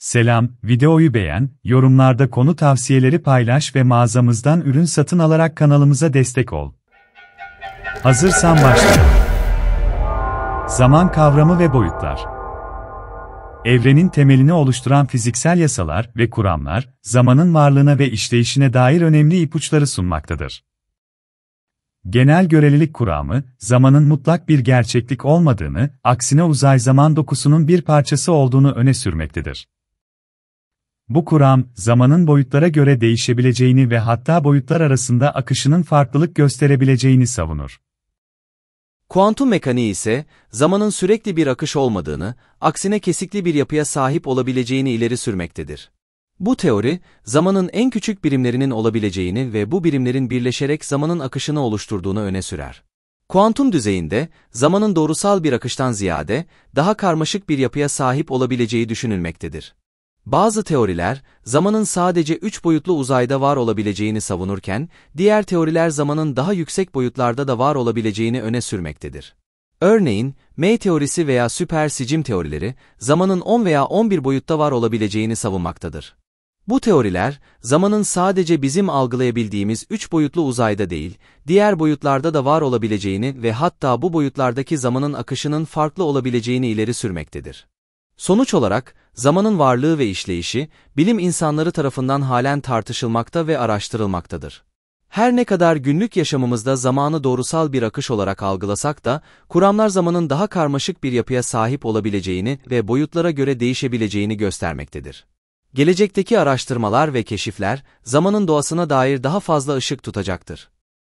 Selam, videoyu beğen, yorumlarda konu tavsiyeleri paylaş ve mağazamızdan ürün satın alarak kanalımıza destek ol. Hazırsan başlayalım. Zaman kavramı ve boyutlar. Evrenin temelini oluşturan fiziksel yasalar ve kuramlar, zamanın varlığına ve işleyişine dair önemli ipuçları sunmaktadır. Genel görelilik kuramı, zamanın mutlak bir gerçeklik olmadığını, aksine uzay zaman dokusunun bir parçası olduğunu öne sürmektedir. Bu kuram, zamanın boyutlara göre değişebileceğini ve hatta boyutlar arasında akışının farklılık gösterebileceğini savunur. Kuantum mekaniği ise, zamanın sürekli bir akış olmadığını, aksine kesikli bir yapıya sahip olabileceğini ileri sürmektedir. Bu teori, zamanın en küçük birimlerinin olabileceğini ve bu birimlerin birleşerek zamanın akışını oluşturduğunu öne sürer. Kuantum düzeyinde, zamanın doğrusal bir akıştan ziyade, daha karmaşık bir yapıya sahip olabileceği düşünülmektedir. Bazı teoriler, zamanın sadece üç boyutlu uzayda var olabileceğini savunurken, diğer teoriler zamanın daha yüksek boyutlarda da var olabileceğini öne sürmektedir. Örneğin, M teorisi veya süper sicim teorileri, zamanın 10 veya 11 boyutta var olabileceğini savunmaktadır. Bu teoriler, zamanın sadece bizim algılayabildiğimiz üç boyutlu uzayda değil, diğer boyutlarda da var olabileceğini ve hatta bu boyutlardaki zamanın akışının farklı olabileceğini ileri sürmektedir. Sonuç olarak, zamanın varlığı ve işleyişi, bilim insanları tarafından halen tartışılmakta ve araştırılmaktadır. Her ne kadar günlük yaşamımızda zamanı doğrusal bir akış olarak algılasak da, kuramlar zamanın daha karmaşık bir yapıya sahip olabileceğini ve boyutlara göre değişebileceğini göstermektedir. Gelecekteki araştırmalar ve keşifler, zamanın doğasına dair daha fazla ışık tutacaktır.